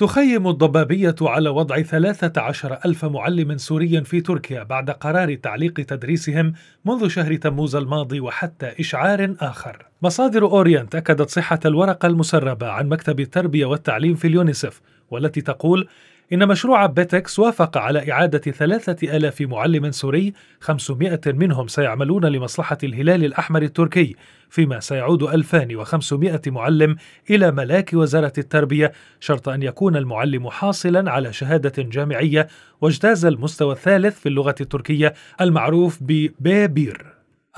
تخيم الضبابية على وضع 13 ألف معلم سوري في تركيا بعد قرار تعليق تدريسهم منذ شهر تموز الماضي وحتى إشعار آخر مصادر أورينت أكدت صحة الورقة المسربة عن مكتب التربية والتعليم في اليونيسف والتي تقول إن مشروع بيتكس وافق على إعادة ثلاثة ألاف معلم سوري 500 منهم سيعملون لمصلحة الهلال الأحمر التركي فيما سيعود 2500 معلم إلى ملاك وزارة التربية شرط أن يكون المعلم حاصلا على شهادة جامعية واجتاز المستوى الثالث في اللغة التركية المعروف ببابير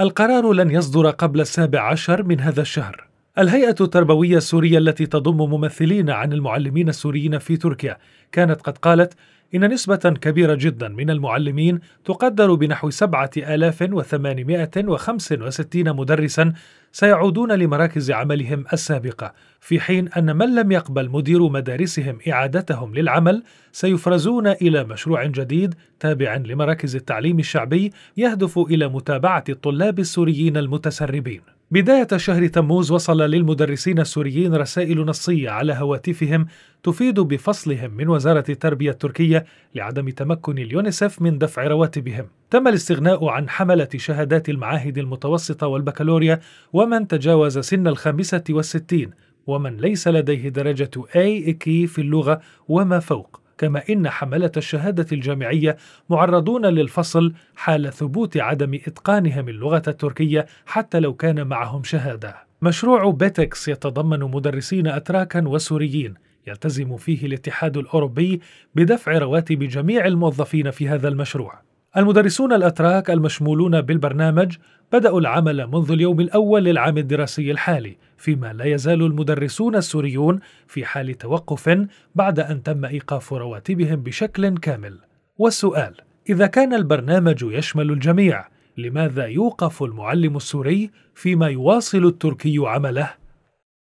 القرار لن يصدر قبل السابع عشر من هذا الشهر الهيئة التربوية السورية التي تضم ممثلين عن المعلمين السوريين في تركيا كانت قد قالت إن نسبة كبيرة جدا من المعلمين تقدر بنحو 7865 مدرسا سيعودون لمراكز عملهم السابقة في حين أن من لم يقبل مدير مدارسهم إعادتهم للعمل سيفرزون إلى مشروع جديد تابع لمراكز التعليم الشعبي يهدف إلى متابعة الطلاب السوريين المتسربين بداية شهر تموز وصل للمدرسين السوريين رسائل نصية على هواتفهم تفيد بفصلهم من وزارة التربية التركية لعدم تمكن اليونيسف من دفع رواتبهم. تم الاستغناء عن حملة شهادات المعاهد المتوسطة والبكالوريا ومن تجاوز سن الخامسة والستين ومن ليس لديه درجة أي إكي في اللغة وما فوق كما إن حملة الشهادة الجامعية معرضون للفصل حال ثبوت عدم إتقانهم اللغة التركية حتى لو كان معهم شهادة. مشروع بيتكس يتضمن مدرسين أتراكا وسوريين يلتزم فيه الاتحاد الأوروبي بدفع رواتب جميع الموظفين في هذا المشروع. المدرسون الأتراك المشمولون بالبرنامج بدأوا العمل منذ اليوم الأول للعام الدراسي الحالي فيما لا يزال المدرسون السوريون في حال توقف بعد أن تم إيقاف رواتبهم بشكل كامل والسؤال إذا كان البرنامج يشمل الجميع لماذا يوقف المعلم السوري فيما يواصل التركي عمله؟